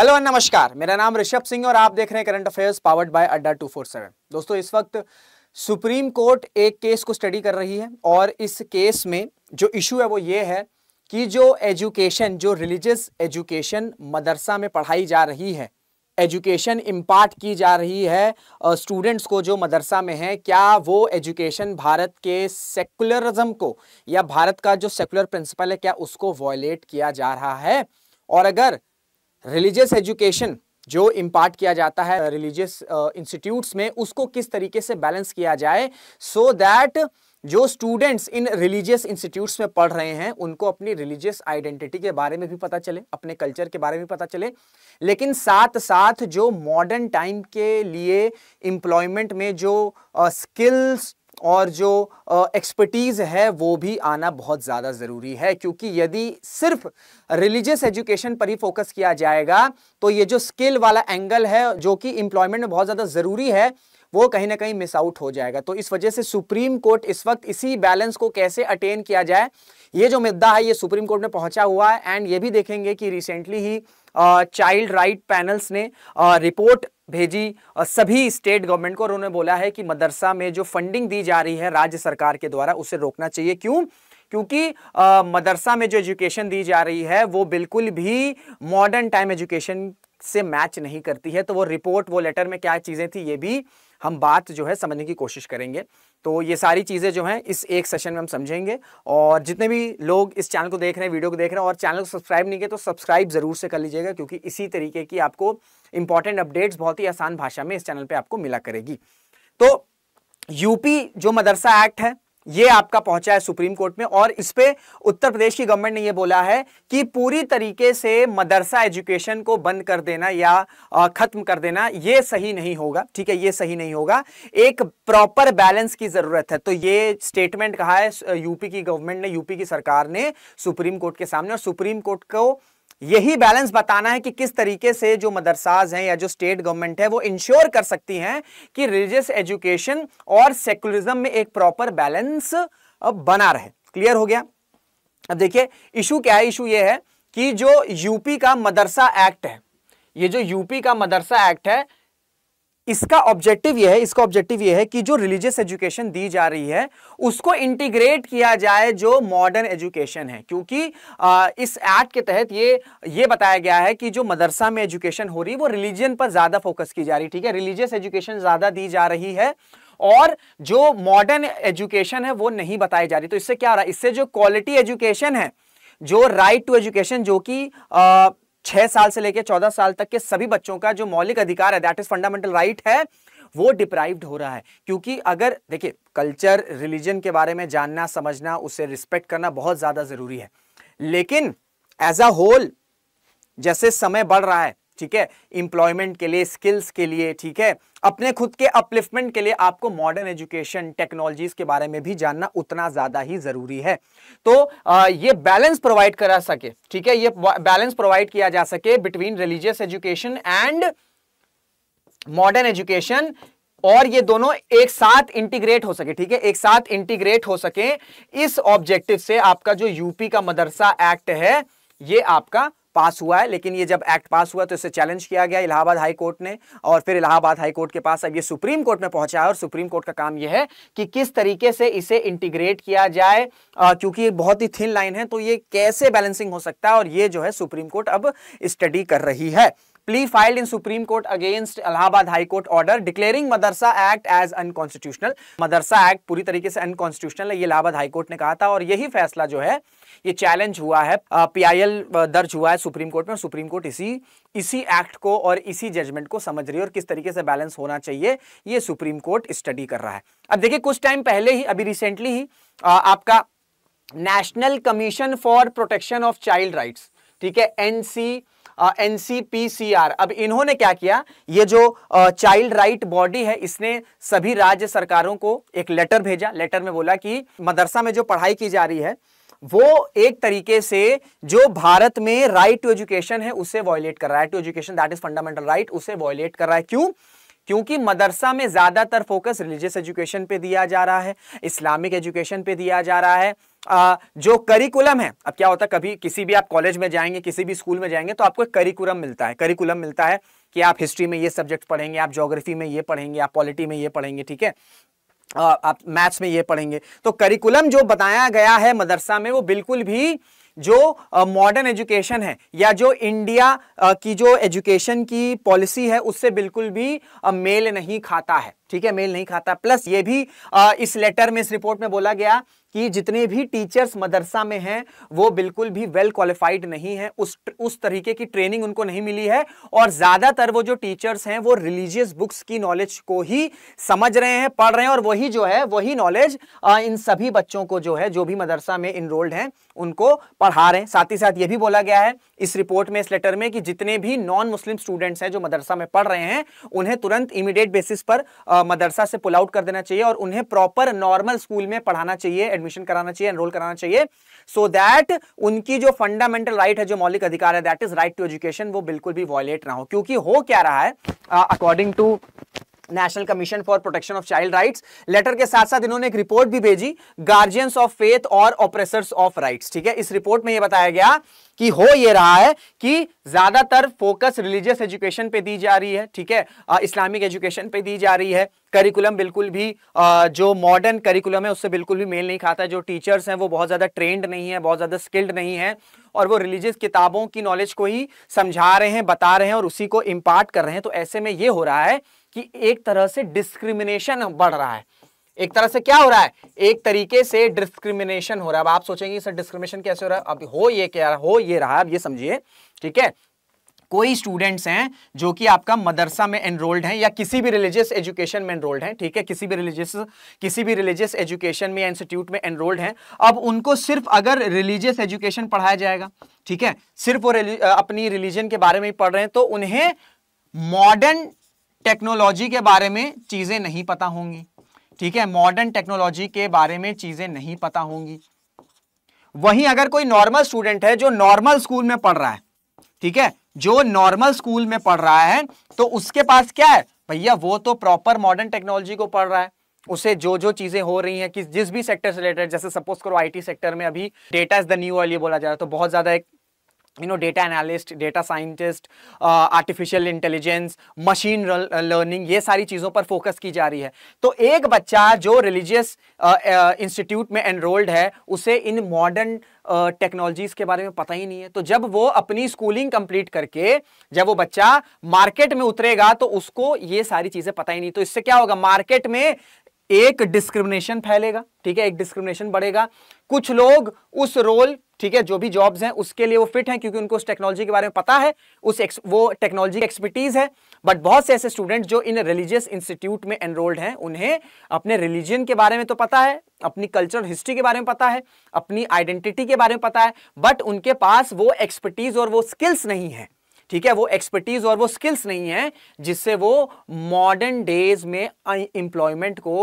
Hello नमस्कार मेरा नाम ऋषभ सिंह और आप देख रहे हैं करंट अफेयर्स पावर्ड बाय अड्डा 247 दोस्तों इस वक्त सुप्रीम कोर्ट एक केस को स्टडी कर रही है और इस केस में जो इशू है वो ये है कि जो एजुकेशन जो रिलीजियस एजुकेशन मदरसा में पढ़ाई जा रही है एजुकेशन इम्पार्ट की जा रही है स्टूडेंट्स को जो मदरसा में है क्या वो एजुकेशन भारत के सेकुलरिज्म को या भारत का जो सेकुलर प्रिंसिपल है क्या उसको वॉयलेट किया जा रहा है और अगर रिलीजियस एजुकेशन जो इम्पार्ट किया जाता है रिलीजियस इंस्टीट्यूट्स में उसको किस तरीके से बैलेंस किया जाए सो so दैट जो स्टूडेंट्स इन रिलीजियस इंस्टीट्यूट्स में पढ़ रहे हैं उनको अपनी रिलीजियस आइडेंटिटी के बारे में भी पता चले अपने कल्चर के बारे में भी पता चले लेकिन साथ साथ जो मॉडर्न टाइम के लिए एम्प्लॉयमेंट में जो स्किल्स और जो एक्सपर्टीज़ है वो भी आना बहुत ज़्यादा ज़रूरी है क्योंकि यदि सिर्फ रिलीजियस एजुकेशन पर ही फोकस किया जाएगा तो ये जो स्किल वाला एंगल है जो कि एम्प्लॉयमेंट में बहुत ज़्यादा ज़रूरी है वो कहीं ना कहीं मिस आउट हो जाएगा तो इस वजह से सुप्रीम कोर्ट इस वक्त इसी बैलेंस को कैसे अटेन किया जाए ये जो मुद्दा है ये सुप्रीम कोर्ट में पहुंचा हुआ है एंड ये भी देखेंगे कि रिसेंटली ही चाइल्ड राइट पैनल्स ने रिपोर्ट भेजी सभी स्टेट गवर्नमेंट को और उन्होंने बोला है कि मदरसा में जो फंडिंग दी जा रही है राज्य सरकार के द्वारा उसे रोकना चाहिए क्यों क्योंकि आ, मदरसा में जो एजुकेशन दी जा रही है वो बिल्कुल भी मॉडर्न टाइम एजुकेशन से मैच नहीं करती है तो वो रिपोर्ट वो लेटर में क्या चीज़ें थी ये भी हम बात जो है समझने की कोशिश करेंगे तो ये सारी चीज़ें जो हैं इस एक सेशन में हम समझेंगे और जितने भी लोग इस चैनल को देख रहे हैं वीडियो को देख रहे हैं और चैनल को सब्सक्राइब नहीं किया तो सब्सक्राइब ज़रूर से कर लीजिएगा क्योंकि इसी तरीके की आपको इंपॉर्टेंट अपडेट्स बहुत ही आसान भाषा में इस चैनल पर आपको मिला करेगी तो यूपी जो मदरसा एक्ट है ये आपका पहुंचा है सुप्रीम कोर्ट में और इस पे उत्तर प्रदेश की गवर्नमेंट ने यह बोला है कि पूरी तरीके से मदरसा एजुकेशन को बंद कर देना या ख़त्म कर देना यह सही नहीं होगा ठीक है यह सही नहीं होगा एक प्रॉपर बैलेंस की ज़रूरत है तो यह स्टेटमेंट कहा है यूपी की गवर्नमेंट ने यूपी की सरकार ने सुप्रीम कोर्ट के सामने और सुप्रीम कोर्ट को यही बैलेंस बताना है कि किस तरीके से जो मदरसाज हैं या जो स्टेट गवर्नमेंट है वो इंश्योर कर सकती हैं कि रिलीजियस एजुकेशन और सेकुलरिज्म में एक प्रॉपर बैलेंस बना रहे क्लियर हो गया अब देखिए इशू क्या है इशू ये है कि जो यूपी का मदरसा एक्ट है ये जो यूपी का मदरसा एक्ट है इसका ऑब्जेक्टिव यह है इसका ऑब्जेक्टिव यह है कि जो रिलीजियस एजुकेशन दी जा रही है उसको इंटीग्रेट किया जाए जो मॉडर्न एजुकेशन है क्योंकि आ, इस एक्ट के तहत ये ये बताया गया है कि जो मदरसा में एजुकेशन हो रही है वो रिलीजन पर ज़्यादा फोकस की जा रही है ठीक है रिलीजियस एजुकेशन ज़्यादा दी जा रही है और जो मॉडर्न एजुकेशन है वो नहीं बताई जा रही तो इससे क्या हो रहा है इससे जो क्वालिटी एजुकेशन है जो राइट टू एजुकेशन जो कि छह साल से लेकर चौदह साल तक के सभी बच्चों का जो मौलिक अधिकार है दैट इज फंडामेंटल राइट है वो डिप्राइव्ड हो रहा है क्योंकि अगर देखिए कल्चर रिलीजन के बारे में जानना समझना उसे रिस्पेक्ट करना बहुत ज्यादा जरूरी है लेकिन एज अ होल जैसे समय बढ़ रहा है ठीक है इंप्लॉयमेंट के लिए स्किल्स के लिए ठीक है अपने खुद के अपलिफ्टमेंट के लिए आपको मॉडर्न एजुकेशन टेक्नोलॉजीज के बारे में भी जानना उतना ज़्यादा ही ज़रूरी है तो आ, ये बैलेंस प्रोवाइड करा सके ठीक है ये बैलेंस प्रोवाइड किया जा सके between religious education and modern education और ये दोनों एक साथ इंटीग्रेट हो सके ठीक है एक साथ इंटीग्रेट हो सके इस ऑब्जेक्टिव से आपका जो यूपी का मदरसा एक्ट है ये आपका पास हुआ है लेकिन ये जब एक्ट पास हुआ तो इसे चैलेंज किया गया इलाहाबाद हाई कोर्ट ने और फिर इलाहाबाद हाई कोर्ट के पास अब ये सुप्रीम कोर्ट में पहुंचा है और सुप्रीम कोर्ट का काम यह है कि किस तरीके से इसे इंटीग्रेट किया जाए क्योंकि बहुत ही थिन लाइन है तो ये कैसे बैलेंसिंग हो सकता है और ये जो है सुप्रीम कोर्ट अब स्टडी कर रही है plea filed in supreme court against Allahabad High Court order declaring Madarsa Act as unconstitutional. Madarsa पूरी तरीके से अनकॉन्स्टिट्यूशनल है ये इलाहाबाद हाई कोर्ट ने कहा था और यही फैसला जो है ये चैलेंज हुआ है पीआईएल दर्ज हुआ है सुप्रीम कोर्ट में और सुप्रीम कोर्ट इसी इसी एक्ट को और इसी जजमेंट को समझ रही है और किस तरीके से बैलेंस होना चाहिए ये सुप्रीम कोर्ट स्टडी कर रहा है अब देखिए कुछ टाइम पहले ही अभी रिसेंटली ही आ, आपका national commission for protection of child rights ठीक है एनसी एनसीपीसीआर अब इन्होंने क्या किया ये जो चाइल्ड राइट बॉडी है इसने सभी राज्य सरकारों को एक लेटर भेजा लेटर में बोला कि मदरसा में जो पढ़ाई की जा रही है वो एक तरीके से जो भारत में राइट टू एजुकेशन है उसे वॉयलेट कर रहा है to education that is fundamental right उसे वॉयलेट कर रहा है क्यों क्योंकि मदरसा में ज़्यादातर फोकस रिलीजियस एजुकेशन पे दिया जा रहा है इस्लामिक एजुकेशन पे दिया जा रहा है आ, जो करिकुलम है अब क्या होता है कभी किसी भी आप कॉलेज में जाएंगे किसी भी स्कूल में जाएंगे तो आपको एक करिकुलम मिलता है करिकुलम मिलता है कि आप हिस्ट्री में ये सब्जेक्ट पढ़ेंगे आप जोग्राफी में ये पढ़ेंगे आप पॉलिटी में ये पढ़ेंगे ठीक है आप मैथ्स में ये पढ़ेंगे तो करिकुलम जो बताया गया है मदरसा में वो बिल्कुल भी जो मॉडर्न एजुकेशन है या जो इंडिया की जो एजुकेशन की पॉलिसी है उससे बिल्कुल भी मेल नहीं खाता है ठीक है मेल नहीं खाता प्लस ये भी आ, इस लेटर में इस रिपोर्ट में बोला गया कि जितने भी टीचर्स मदरसा में हैं वो बिल्कुल भी वेल क्वालिफाइड नहीं है उस उस तरीके की ट्रेनिंग उनको नहीं मिली है और ज़्यादातर वो जो टीचर्स हैं वो रिलीजियस बुक्स की नॉलेज को ही समझ रहे हैं पढ़ रहे हैं और वही जो है वही नॉलेज इन सभी बच्चों को जो है जो भी मदरसा में इनरोल्ड हैं उनको पढ़ा रहे हैं साथ ही साथ ये भी बोला गया है इस रिपोर्ट में इस लेटर में कि जितने भी नॉन मुस्लिम स्टूडेंट्स हैं जो मदरसा में पढ़ रहे हैं उन्हें तुरंत इमीडिएट बेसिस पर मदरसा से पुल आउट कर देना चाहिए और उन्हें प्रॉपर नॉर्मल स्कूल में पढ़ाना चाहिए एडमिशन कराना चाहिए एनरोल कराना चाहिए सो so दैट उनकी जो फंडामेंटल राइट है जो मौलिक अधिकार है that is right to education वो बिल्कुल भी वॉयलेट ना हो क्योंकि हो क्या रहा है according to national commission for protection of child rights letter के साथ साथ इन्होंने एक रिपोर्ट भी भेजी गार्जियंस ऑफ फेथ और ऑपरेसर्स ऑफ राइट्स ठीक है इस रिपोर्ट में यह बताया गया कि हो ये रहा है कि ज्यादातर फोकस रिलीजियस एजुकेशन पे दी जा रही है ठीक है इस्लामिक एजुकेशन पे दी जा रही है करिकुलम बिल्कुल भी आ, जो मॉडर्न करिकुलम है उससे बिल्कुल भी मेल नहीं खाता है जो टीचर्स हैं वो बहुत ज़्यादा ट्रेंड नहीं है बहुत ज़्यादा स्किल्ड नहीं है और वो रिलीजियस किताबों की नॉलेज को ही समझा रहे हैं बता रहे हैं और उसी को इम्पार्ट कर रहे हैं तो ऐसे में ये हो रहा है कि एक तरह से डिस्क्रिमिनेशन बढ़ रहा है एक तरह से क्या हो रहा है एक तरीके से डिस्क्रिमिनेशन हो रहा है अब आप सोचेंगे सर डिस्क्रिमिनेशन कैसे हो रहा है अब हो ये क्या हो ये रहा है अब ये समझिए ठीक है कोई स्टूडेंट्स हैं जो कि आपका मदरसा में एनरोल्ड हैं या किसी भी रिलीजियस एजुकेशन में एनरोल्ड हैं ठीक है किसी भी रिलीजियस किसी भी रिलीजियस एजुकेशन में या इंस्टीट्यूट में एनरोल्ड हैं अब उनको सिर्फ अगर रिलीजियस एजुकेशन पढ़ाया जाएगा ठीक है सिर्फ वो अपनी रिलीजन के बारे में ही पढ़ रहे हैं तो उन्हें मॉडर्न टेक्नोलॉजी के बारे में चीज़ें नहीं पता होंगी ठीक है मॉडर्न टेक्नोलॉजी के बारे में चीज़ें नहीं पता होंगी वहीं अगर कोई नॉर्मल स्टूडेंट है जो नॉर्मल स्कूल में पढ़ रहा है ठीक है जो नॉर्मल स्कूल में पढ़ रहा है तो उसके पास क्या है भैया वो तो प्रॉपर मॉडर्न टेक्नोलॉजी को पढ़ रहा है उसे जो जो चीज़ें हो रही हैं कि जिस भी सेक्टर से रिलेटेड जैसे सपोज करो आईटी सेक्टर में अभी data is the new oil ये बोला जा रहा है तो बहुत ज़्यादा एक you know data analyst data scientist artificial intelligence machine learning ये सारी चीज़ों पर फोकस की जा रही है तो एक बच्चा जो रिलीजियस इंस्टीट्यूट uh, uh, में एनरोल्ड है उसे इन मॉडर्न टेक्नोलॉजीज़ uh, के बारे में पता ही नहीं है तो जब वो अपनी स्कूलिंग कंप्लीट करके जब वो बच्चा मार्केट में उतरेगा तो उसको ये सारी चीज़ें पता ही नहीं तो इससे क्या होगा मार्केट में एक डिस्क्रिमिनेशन फैलेगा ठीक है एक डिस्क्रिमिनेशन बढ़ेगा कुछ लोग उस रोल ठीक है जो भी जॉब्स हैं उसके लिए वो फिट हैं क्योंकि उनको उस टेक्नोलॉजी के बारे में पता है उस एक्स, वो टेक्नोलॉजी एक्सपर्टीज है बट बहुत से ऐसे स्टूडेंट जो इन रिलीजियस इंस्टीट्यूट में एनरोल्ड हैं उन्हें अपने रिलीजन के बारे में तो पता है अपनी कल्चर हिस्ट्री के बारे में पता है अपनी आइडेंटिटी के बारे में पता है बट उनके पास वो एक्सपर्टीज और वो स्किल्स नहीं है ठीक है वो एक्सपर्टीज और वो स्किल्स नहीं है जिससे वो मॉडर्न डेज में एम्प्लॉयमेंट को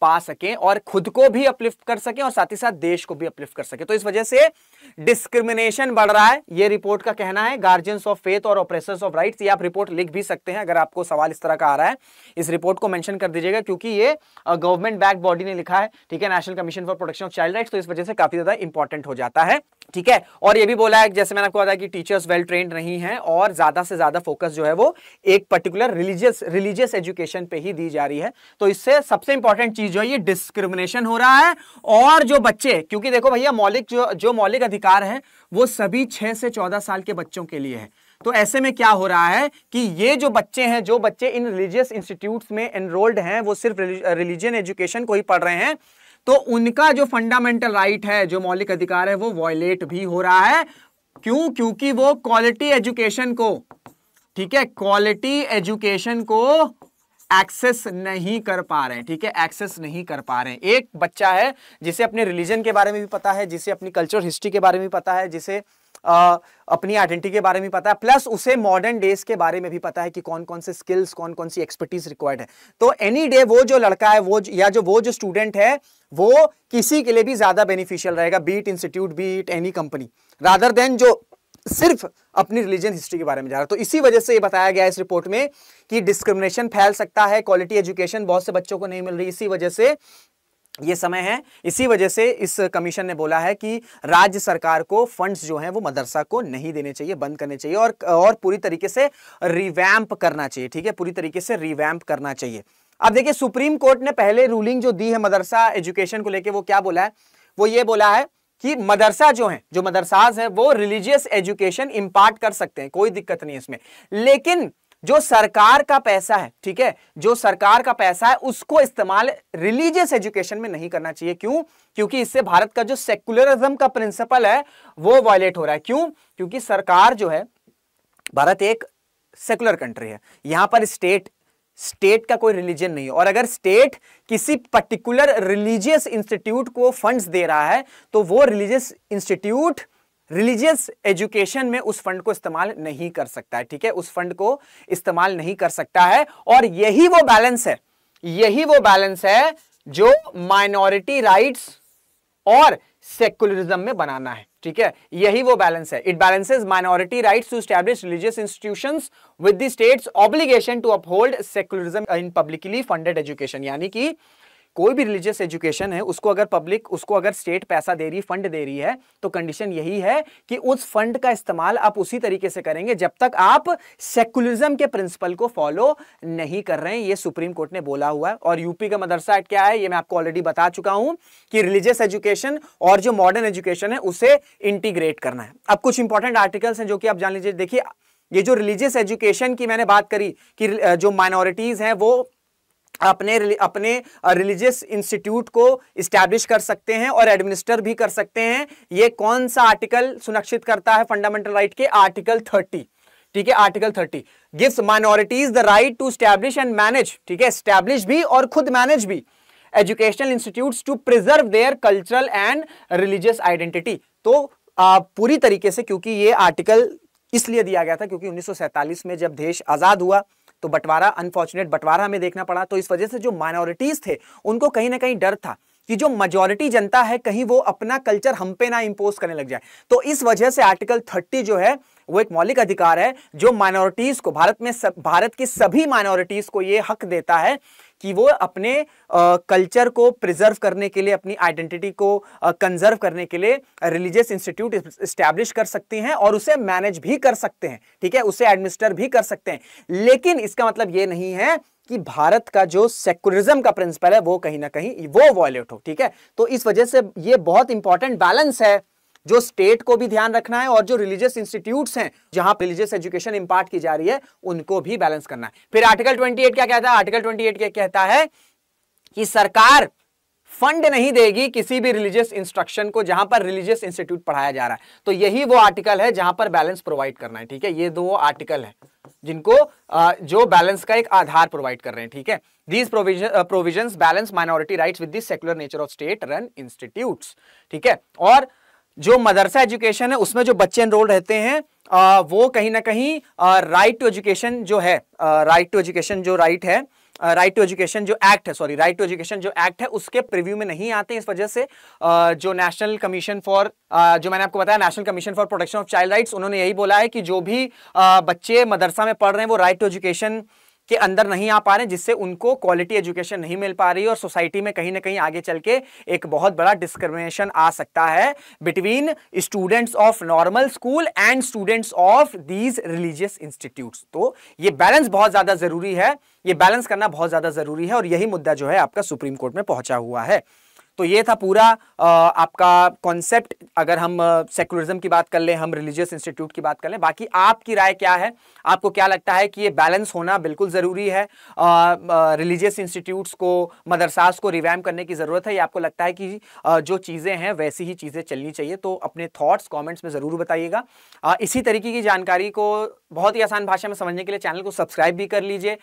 पा सकें और खुद को भी अपलिफ्ट कर सकें और साथ ही साथ देश को भी अपलिफ्ट कर सकें तो इस वजह से डिस्क्रिमिनेशन बढ़ रहा है यह रिपोर्ट का कहना है गार्जियंस ऑफ फेथ और ऑपरेसर्स ऑफ राइट्स ये आप रिपोर्ट लिख भी सकते हैं अगर आपको सवाल इस तरह का आ रहा है इस रिपोर्ट को मैंशन कर दीजिएगा क्योंकि ये गवर्नमेंट बैक बॉडी ने लिखा है ठीक है national commission for protection of child rights तो इस वजह से काफी ज्यादा इंपॉर्टेंट हो जाता है ठीक है और ये भी बोला है जैसे मैंने आपको बताया कि टीचर्स वेल ट्रेंड नहीं हैं और ज्यादा से ज्यादा फोकस जो है वो एक पर्टिकुलर रिलीजियस रिलीजियस एजुकेशन पे ही दी जा रही है तो इससे सबसे इंपॉर्टेंट चीज जो है ये डिस्क्रिमिनेशन हो रहा है और जो बच्चे क्योंकि देखो भैया मौलिक जो जो मौलिक अधिकार है वो सभी छह से चौदह साल के बच्चों के लिए है तो ऐसे में क्या हो रहा है कि ये जो बच्चे हैं जो बच्चे इन रिलीजियस इंस्टीट्यूट में एनरोल्ड हैं वो सिर्फ रिलीजन एजुकेशन को ही पढ़ रहे हैं तो उनका जो फंडामेंटल राइट है जो मौलिक अधिकार है वो वॉयलेट भी हो रहा है क्यों क्योंकि वो क्वालिटी एजुकेशन को ठीक है क्वालिटी एजुकेशन को एक्सेस नहीं कर पा रहे हैं ठीक है एक्सेस नहीं कर पा रहे हैं एक बच्चा है जिसे अपने रिलीजन के बारे में भी पता है जिसे अपनी कल्चर हिस्ट्री के बारे में भी पता है जिसे अपनी आइडेंटिटी के बारे में पता है प्लस उसे मॉडर्न डेज के बारे में भी पता है कि कौन कौन से स्किल्स कौन कौन सी एक्सपर्टीज रिक्वायर्ड है तो एनी डे वो जो लड़का है वो या जो वो जो स्टूडेंट है वो किसी के लिए भी ज्यादा बेनिफिशियल रहेगा be it institute be it any company rather than जो सिर्फ अपनी रिलीजन हिस्ट्री के बारे में जा रहा है तो इसी वजह से ये बताया गया इस रिपोर्ट में कि डिस्क्रिमिनेशन फैल सकता है क्वालिटी एजुकेशन बहुत से बच्चों को नहीं मिल रही इसी वजह से ये समय है इसी वजह से इस कमीशन ने बोला है कि राज्य सरकार को फंड्स जो हैं वो मदरसा को नहीं देने चाहिए बंद करने चाहिए और और पूरी तरीके से रिवैम्प करना चाहिए ठीक है पूरी तरीके से रिवैम्प करना चाहिए अब देखिए सुप्रीम कोर्ट ने पहले रूलिंग जो दी है मदरसा एजुकेशन को लेके वो क्या बोला है वो ये बोला है कि मदरसा जो है जो मदरसाज है वो रिलीजियस एजुकेशन इम्पार्ट कर सकते हैं कोई दिक्कत नहीं है इसमें लेकिन जो सरकार का पैसा है ठीक है जो सरकार का पैसा है उसको इस्तेमाल रिलीजियस एजुकेशन में नहीं करना चाहिए क्यों क्योंकि इससे भारत का जो सेक्युलरिज्म का प्रिंसिपल है वो वायलेट हो रहा है क्यों क्योंकि सरकार जो है भारत एक सेकुलर कंट्री है यहां पर स्टेट स्टेट का कोई रिलीजन नहीं है और अगर स्टेट किसी पर्टिकुलर रिलीजियस इंस्टीट्यूट को फंड्स दे रहा है तो वो रिलीजियस इंस्टीट्यूट रिलीजियस एजुकेशन में उस फंड को इस्तेमाल नहीं कर सकता है ठीक है उस फंड को इस्तेमाल नहीं कर सकता है और यही वो बैलेंस है यही वो बैलेंस है जो माइनॉरिटी राइट्स और सेक्युलरिज्म में बनाना है ठीक है यही वो बैलेंस है it balances minority rights to establish religious institution with the state's obligation to uphold secularism in publicly funded education यानी कि कोई भी रिलीजियस एजुकेशन है उसको अगर पब्लिक उसको अगर स्टेट पैसा दे रही फंड दे रही है तो कंडीशन यही है कि उस फंड का इस्तेमाल आप उसी तरीके से करेंगे जब तक आप सेकुलरिज्म के प्रिंसिपल को फॉलो नहीं कर रहे हैं ये सुप्रीम कोर्ट ने बोला हुआ है और यूपी का मदरसा एक्ट क्या है ये मैं आपको ऑलरेडी बता चुका हूं कि रिलीजियस एजुकेशन और जो मॉडर्न एजुकेशन है उसे इंटीग्रेट करना है अब कुछ इंपॉर्टेंट आर्टिकल्स हैं जो कि आप जान लीजिए देखिए ये जो रिलीजियस एजुकेशन की मैंने बात करी कि जो माइनॉरिटीज़ हैं वो अपने अपने रिलीजियस इंस्टीट्यूट को इस्टेब्लिश कर सकते हैं और एडमिनिस्टर भी कर सकते हैं ये कौन सा आर्टिकल सुनिश्चित करता है फंडामेंटल राइट के आर्टिकल थर्टी ठीक है article thirty gives minorities the right to establish and manage ठीक है स्टैब्लिश भी और खुद मैनेज भी educational institute to preserve their cultural and religious identity तो आ, पूरी तरीके से क्योंकि ये आर्टिकल इसलिए दिया गया था क्योंकि 1947 में जब देश आज़ाद हुआ तो बंटवारा अनफॉर्चुनेट बंटवारा हमें देखना पड़ा तो इस वजह से जो माइनॉरिटीज थे उनको कहीं ना कहीं डर था कि जो मेजोरिटी जनता है कहीं वो अपना कल्चर हम पे ना इम्पोज करने लग जाए तो इस वजह से आर्टिकल थर्टी जो है वो एक मौलिक अधिकार है जो माइनॉरिटीज को भारत में सब, भारत की सभी माइनॉरिटीज को ये हक देता है कि वो अपने कल्चर को प्रिजर्व करने के लिए अपनी आइडेंटिटी को कंजर्व करने के लिए रिलीजियस इंस्टीट्यूट इस्टेब्लिश कर सकती हैं और उसे मैनेज भी कर सकते हैं ठीक है उसे एडमिनिस्टर भी कर सकते हैं लेकिन इसका मतलब ये नहीं है कि भारत का जो सेकुलरिज्म का प्रिंसिपल है वो कहीं ना कहीं वो वॉयलेट हो ठीक है तो इस वजह से ये बहुत इंपॉर्टेंट बैलेंस है जो स्टेट को भी ध्यान रखना है और जो रिलीजियस इंस्टीट्यूट्स हैं जहां रिलीजियस एजुकेशन इंपार्ट की जा रही है उनको भी बैलेंस करना है फिर आर्टिकल 28 क्या कहता है आर्टिकल 28 क्या कहता है कि सरकार फंड नहीं देगी किसी भी रिलीजियस इंस्ट्रक्शन को जहां पर रिलीजियस इंस्टीट्यूट पढ़ाया जा रहा है तो यही वो आर्टिकल है जहां पर बैलेंस प्रोवाइड करना है ठीक है ये दो आर्टिकल है जिनको जो बैलेंस का एक आधार प्रोवाइड कर रहे हैं ठीक है these provision provision balance minority rights with this secular nature of state run institute ठीक है और जो मदरसा एजुकेशन है उसमें जो बच्चे एनरोल रहते हैं आ, वो कहीं ना कहीं राइट टू एजुकेशन जो है राइट टू एजुकेशन जो राइट है राइट टू एजुकेशन जो एक्ट है सॉरी राइट टू एजुकेशन जो एक्ट है उसके प्रिव्यू में नहीं आते इस वजह से uh, जो नेशनल कमीशन फॉर जो मैंने आपको बताया national commission for protection of child rights उन्होंने यही बोला है कि जो भी uh, बच्चे मदरसा में पढ़ रहे हैं वो राइट टू एजुकेशन के अंदर नहीं आ पा रहे जिससे उनको क्वालिटी एजुकेशन नहीं मिल पा रही और सोसाइटी में कहीं ना कहीं आगे चल के एक बहुत बड़ा डिस्क्रिमिनेशन आ सकता है between students of normal school and students of these religious institute तो ये बैलेंस बहुत ज़्यादा ज़रूरी है ये बैलेंस करना बहुत ज़्यादा ज़रूरी है और यही मुद्दा जो है आपका सुप्रीम कोर्ट में पहुंचा हुआ है तो ये था पूरा आपका कॉन्सेप्ट अगर हम सेकुलरिज्म की बात कर लें हम रिलीजियस इंस्टीट्यूट की बात कर लें बाकी आपकी राय क्या है आपको क्या लगता है कि ये बैलेंस होना बिल्कुल ज़रूरी है रिलीजियस इंस्टीट्यूट्स को मदरसास को रिवैम करने की ज़रूरत है या आपको लगता है कि जो चीज़ें हैं वैसी ही चीज़ें चलनी चाहिए तो अपने थाट्स कॉमेंट्स में ज़रूर बताइएगा इसी तरीके की जानकारी को बहुत ही आसान भाषा में समझने के लिए चैनल को सब्सक्राइब भी कर लीजिए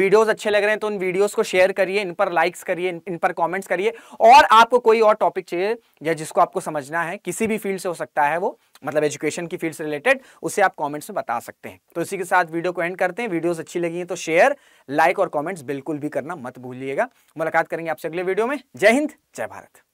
वीडियोस अच्छे लग रहे हैं तो उन वीडियोस को शेयर करिए इन पर लाइक्स करिए इन, पर कमेंट्स करिए और आपको कोई और टॉपिक चाहिए या जिसको आपको समझना है किसी भी फील्ड से हो सकता है वो मतलब एजुकेशन की फील्ड से रिलेटेड उसे आप कॉमेंट्स में बता सकते हैं तो इसी के साथ वीडियो को एंड करते हैं वीडियोज अच्छी लगी हैं तो शेयर लाइक और कॉमेंट्स बिल्कुल भी करना मत भूलिएगा मुलाकात करेंगे आपसे अगले वीडियो में जय हिंद जय भारत